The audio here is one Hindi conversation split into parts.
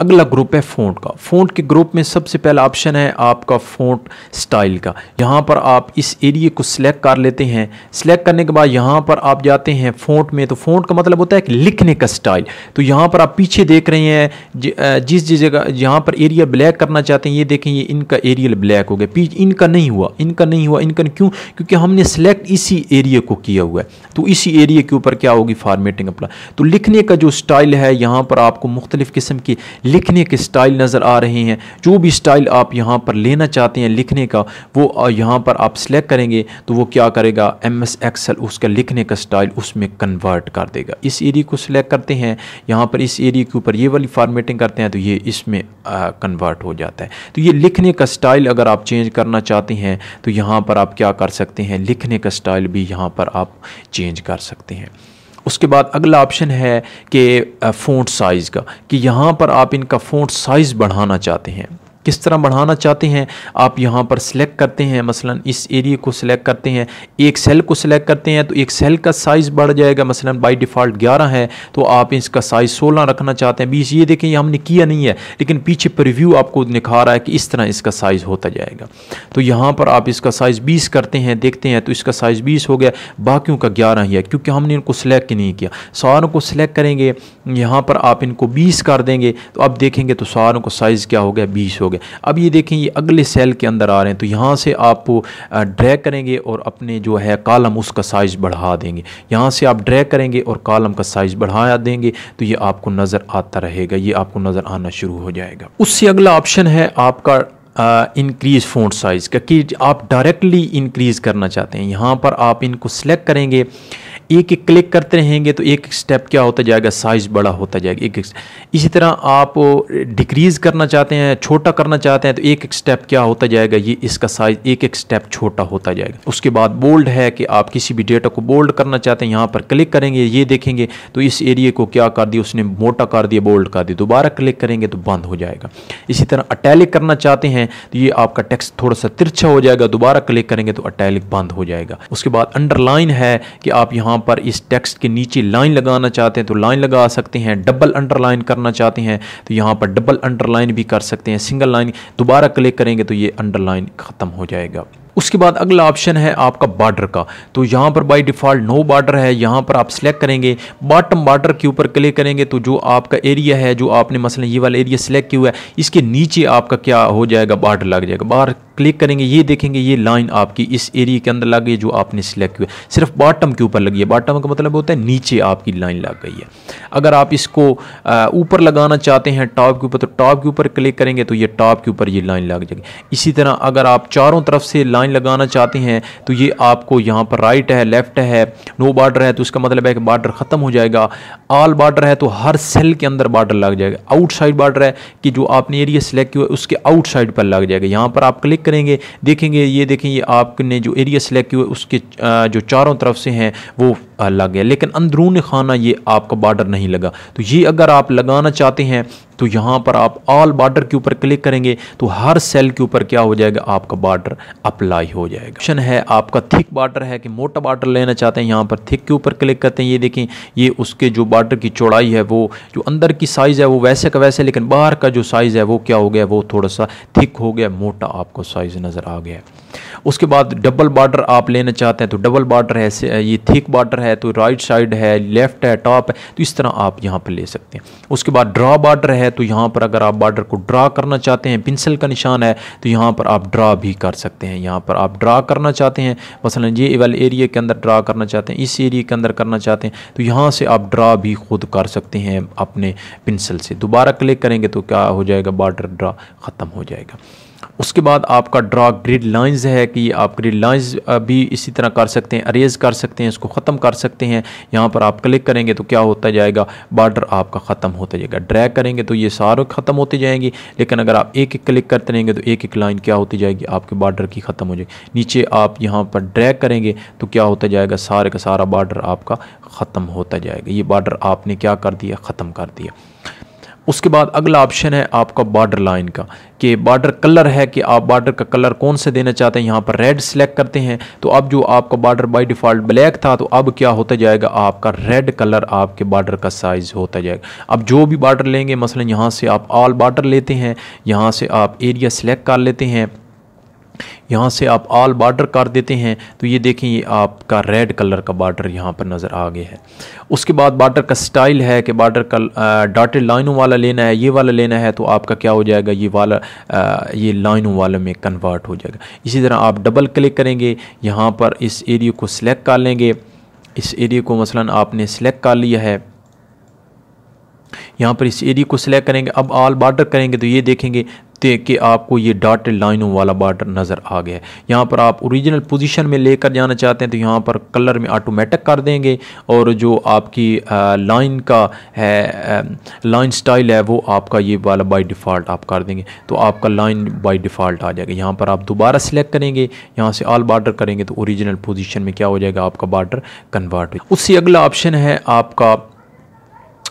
अगला ग्रुप है फोट का फोट के ग्रुप में सबसे पहला ऑप्शन है आपका फोट स्टाइल का यहाँ पर आप इस एरिए को सिलेक्ट कर लेते हैं सिलेक्ट करने के बाद यहाँ पर आप जाते हैं फोट में तो फोट का मतलब होता है कि लिखने का स्टाइल तो यहाँ पर आप पीछे देख रहे हैं जिस जिस जगह यहाँ पर एरिया ब्लैक करना चाहते हैं ये देखें ये इनका एरियल ब्लैक हो गया पीछे इनका नहीं हुआ इनका नहीं हुआ इनका क्यों क्योंकि हमने सेलेक्ट इसी एरिए को किया हुआ है तो इसी एरिए के ऊपर क्या होगी फार्मेटिंग अपना तो लिखने का जो स्टाइल है यहाँ पर आपको मुख्तलिफ़ किस्म की लिखने के स्टाइल नज़र आ रहे हैं जो भी स्टाइल आप यहाँ पर लेना चाहते हैं लिखने का वो यहाँ पर आप सिलेक्ट करेंगे तो वो क्या करेगा एम एस एक्सल उसका लिखने का स्टाइल उसमें कन्वर्ट कर देगा इस एरिया को सिलेक्ट करते हैं यहाँ पर इस एरिया के ऊपर ये वाली फार्मेटिंग करते हैं तो ये इसमें कन्वर्ट हो जाता है तो ये लिखने का स्टाइल अगर आप चेंज करना चाहते हैं तो यहाँ पर आप क्या कर सकते हैं लिखने का स्टाइल भी यहाँ पर आप चेंज कर सकते हैं उसके बाद अगला ऑप्शन है कि फ़ोन साइज़ का कि यहाँ पर आप इनका फ़ोन साइज़ बढ़ाना चाहते हैं किस तरह बढ़ाना चाहते हैं आप यहाँ पर सिलेक्ट करते हैं मसलन इस एरिए को सिलेक्ट करते हैं एक सेल को सिलेक्ट करते हैं तो एक सेल का साइज़ बढ़ जाएगा मसलन बाई डिफ़ॉल्ट ग्यारह है तो आप इसका साइज़ सोलह रखना चाहते हैं बीस ये देखें ये हमने किया नहीं है लेकिन पीछे रिव्यू आपको दिखा रहा है कि इस तरह इसका साइज़ होता जाएगा तो यहाँ पर आप इसका साइज़ बीस करते हैं देखते हैं तो इसका साइज़ बीस हो गया बाकियों का ग्यारह ही है क्योंकि हमने इनको सिलेक्ट नहीं किया सारों को सिलेक्ट करेंगे यहाँ पर आप इनको बीस कर देंगे तो आप देखेंगे तो सारों को साइज़ क्या हो गया बीस हो गया गए अब ये देखें ये अगले सेल के अंदर आ रहे हैं तो यहाँ से आप ड्रैग करेंगे और अपने जो है कॉलम उसका साइज़ बढ़ा देंगे यहाँ से आप ड्रैग करेंगे और कॉलम का साइज़ बढ़ा देंगे तो ये आपको नज़र आता रहेगा ये आपको नज़र आना शुरू हो जाएगा उससे अगला ऑप्शन है आपका इंक्रीज़ फ़ॉन्ट साइज़ का कि आप डायरेक्टली इंक्रीज़ करना चाहते हैं यहाँ पर आप इनको सेलेक्ट करेंगे एक एक क्लिक करते रहेंगे तो एक स्टेप क्या होता जाएगा साइज़ बड़ा होता जाएगा एक एक इसी तरह आप डिक्रीज़ करना चाहते हैं छोटा करना चाहते हैं तो एक एक स्टेप क्या होता जाएगा ये इसका साइज़ एक एक स्टेप छोटा होता जाएगा उसके बाद बोल्ड है कि आप किसी भी डेटा को बोल्ड करना चाहते हैं यहाँ पर क्लिक करेंगे ये देखेंगे तो इस एरिए को क्या कर दिया उसने मोटा कर दिया बोल्ड कर दिया दोबारा क्लिक करेंगे तो बंद हो जाएगा इसी तरह अटैलिक करना चाहते हैं तो ये आपका टेक्स्ट थोड़ा सा तिरछा हो जाएगा दोबारा क्लिक करेंगे तो अटैलिक बंद हो जाएगा उसके बाद अंडरलाइन है कि आप यहाँ यहाँ पर इस टेक्स्ट के नीचे लाइन लगाना चाहते हैं तो लाइन लगा सकते हैं डबल अंडरलाइन करना चाहते हैं तो यहाँ पर डबल अंडरलाइन भी कर सकते हैं सिंगल लाइन दोबारा क्लिक करेंगे तो ये अंडरलाइन ख़त्म हो जाएगा उसके बाद अगला ऑप्शन है आपका बॉर्डर का तो यहाँ पर बाय डिफ़ॉल्ट नो बॉर्डर है यहाँ पर आप सिलेक्ट करेंगे बॉटम बॉर्डर के ऊपर क्लिक करेंगे तो जो आपका एरिया है जो आपने मसलन ये वाला एरिया सिलेक्ट किया हुआ है इसके नीचे आपका क्या हो जाएगा बॉर्डर लग जाएगा बाहर क्लिक करेंगे ये देखेंगे ये लाइन आपकी इस एरिया के अंदर लग गई जो आपने सिलेक्ट किया सिर्फ बॉटम के ऊपर लगी है बॉटम का मतलब होता है नीचे आपकी लाइन लग गई है अगर आप इसको ऊपर लगाना चाहते हैं टॉप के ऊपर तो टॉप के ऊपर क्लिक करेंगे तो ये टॉप के ऊपर ये लाइन लग जाएगी इसी तरह अगर आप चारों तरफ से लाइन लगाना चाहते हैं तो ये आपको यहाँ पर राइट है लेफ्ट है नो बार्डर है तो उसका मतलब है कि बार्डर ख़त्म हो जाएगा ऑल बार्डर है तो हर सेल के अंदर बार्डर लग जाएगा आउटसाइड बार्डर है कि जो आपने एरिया सिलेक्ट किया है उसके आउटसाइड पर लग जाएगा यहाँ पर आप क्लिक करेंगे देखेंगे ये देखें ये आपने जो एरिया सेलेक्ट किया उसके जो चारों तरफ से हैं वो लग गया लेकिन अंदरून खाना ये आपका बॉर्डर नहीं लगा तो ये अगर आप लगाना चाहते हैं तो यहाँ पर आप ऑल बार्डर के ऊपर क्लिक करेंगे तो हर सेल के ऊपर क्या हो जाएगा आपका बार्डर अप्लाई हो जाएगा ऑप्शन है आपका थिक बार्डर है कि मोटा बार्डर लेना चाहते हैं यहाँ पर थिक के ऊपर क्लिक करते हैं ये देखें ये उसके जो बार्डर की चौड़ाई है वो जो अंदर की साइज़ है वो वैसे का वैसे लेकिन बाहर का जो साइज़ है वो क्या हो गया वो थोड़ा सा थिक हो गया मोटा आपको साइज़ नज़र आ गया उसके बाद डबल बार्डर आप लेना चाहते हैं तो डबल बार्डर है ये थिक बार्डर है तो राइट साइड है लेफ्ट है टॉप है तो इस तरह आप यहाँ पर ले सकते हैं उसके बाद ड्रा बार्डर है तो यहाँ पर अगर आप बार्डर को ड्रा करना चाहते हैं पिंसिल का निशान है तो यहाँ पर आप ड्रा भी कर सकते हैं यहाँ पर आप ड्रा करना चाहते हैं मसलन ये वाले एरिया के अंदर ड्रा करना चाहते हैं इस एरिया के अंदर करना चाहते हैं तो यहाँ से आप ड्रा भी खुद कर सकते हैं अपने पिंसिल से दोबारा क्लिक करेंगे तो क्या हो जाएगा बार्डर ड्रा ख़त्म हो जाएगा उसके बाद आपका ड्रा ग्रिड लाइंस है कि आप ग्रिड लाइंस भी इसी तरह कर सकते हैं अरेज कर सकते हैं इसको ख़त्म कर सकते हैं यहाँ पर आप क्लिक करेंगे तो क्या होता जाएगा बार्डर आपका ख़त्म होता जाएगा ड्रैग करेंगे तो ये सारे ख़त्म होते जाएंगे लेकिन अगर आप एक एक क्लिक करते रहेंगे तो एक एक लाइन क्या होती जाएगी आपके बार्डर की ख़त्म हो जाएगी नीचे आप यहाँ पर ड्रैग करेंगे तो क्या होता जाएगा सारे का सारा बार्डर आपका ख़त्म होता जाएगा ये बार्डर आपने क्या कर दिया ख़त्म कर दिया उसके बाद अगला ऑप्शन है आपका बॉर्डर लाइन का कि बॉर्डर कलर है कि आप बॉर्डर का कलर कौन से देना चाहते हैं यहाँ पर रेड सेलेक्ट करते हैं तो अब जो आपका बॉर्डर बाय डिफ़ॉल्ट ब्लैक था तो अब क्या होता जाएगा आपका रेड कलर आपके बॉर्डर का साइज़ होता जाएगा अब जो भी बॉर्डर लेंगे मसलन यहाँ से आप ऑल बॉर्डर लेते हैं यहाँ से आप एरिया सेलेक्ट कर लेते हैं यहाँ से आप ऑल बॉर्डर कर देते हैं तो ये देखें ये आपका रेड कलर का बॉर्डर यहाँ पर नज़र आ गया है उसके बाद बॉर्डर का स्टाइल है कि बॉर्डर का डॉटेड लाइनों वाला लेना है ये वाला लेना है तो आपका क्या हो जाएगा ये वाला आ, ये लाइनों वाले में कन्वर्ट हो जाएगा इसी तरह आप डबल क्लिक करेंगे यहाँ पर इस एरिए को सिलेक्ट कर लेंगे इस एरिए को मसला आपने सेलेक्ट कर लिया है यहाँ पर इस एरिए को सिलेक्ट करेंगे अब ऑल बॉर्डर करेंगे तो ये देखेंगे कि आपको ये डॉटेड लाइनों वाला बार्डर नज़र आ गया है यहाँ पर आप ओरिजिनल पोजीशन में लेकर जाना चाहते हैं तो यहाँ पर कलर में ऑटोमेटिक कर देंगे और जो आपकी लाइन का है लाइन स्टाइल है वो आपका ये वाला बाय डिफ़ॉल्ट आप कर देंगे तो आपका लाइन बाय डिफ़ॉल्ट आ जाएगा यहाँ पर आप दोबारा सेलेक्ट करेंगे यहाँ से ऑल बार्डर करेंगे तो ओरिजिनल पोजिशन में क्या हो जाएगा आपका बार्डर कन्वर्ट उससे अगला ऑप्शन है आपका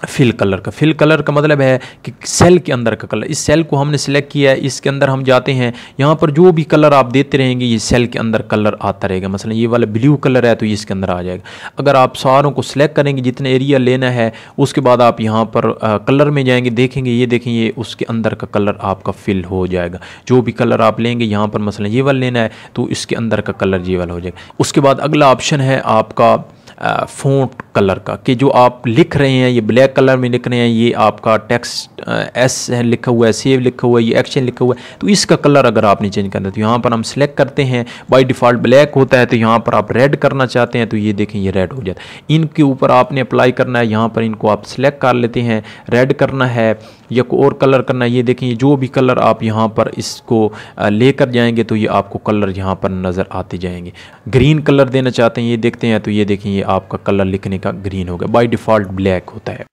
फिल कलर का फिल कलर का मतलब है कि सेल के अंदर का कलर इस सेल को हमने सेलेक्ट किया है इसके अंदर हम जाते हैं यहाँ पर जो भी कलर आप देते रहेंगे ये सेल के अंदर कलर आता रहेगा मसलन ये वाला ब्लू कलर है तो ये इसके अंदर आ जाएगा अगर आप सारों को सिलेक्ट करेंगे जितने एरिया लेना है उसके बाद आप यहाँ पर आ, कलर में जाएंगे देखेंगे ये देखें ये उसके अंदर का कलर आपका फिल हो जाएगा जो भी कलर आप लेंगे यहाँ पर मसलन ये वाला लेना है तो इसके अंदर का कलर ये वाला हो जाएगा उसके बाद अगला ऑप्शन है आपका फोट कलर का कि जो आप लिख रहे हैं ये ब्लैक कलर में लिख रहे हैं ये आपका टेक्स्ट एस लिखा हुआ है सेव लिखा हुआ है ये एक्शन लिखा हुआ है तो इसका कलर अगर आपने चेंज करना तो यहाँ पर हम सेलेक्ट करते हैं बाई डिफ़ॉल्ट ब्लैक होता है तो यहाँ पर आप रेड करना चाहते हैं तो ये देखें ये रेड हो जाता है इनके ऊपर आपने अप्लाई करना है यहाँ पर इनको आप सेलेक्ट कर लेते हैं रेड करना है या कोई और कलर करना ये देखें जो भी कलर आप यहाँ पर इसको लेकर जाएंगे तो ये आपको कलर यहाँ पर नज़र आते जाएंगे ग्रीन कलर देना चाहते हैं ये देखते हैं तो ये देखें ये आपका कलर लिखने का ग्रीन होगा बाई डिफ़ॉल्ट ब्लैक होता है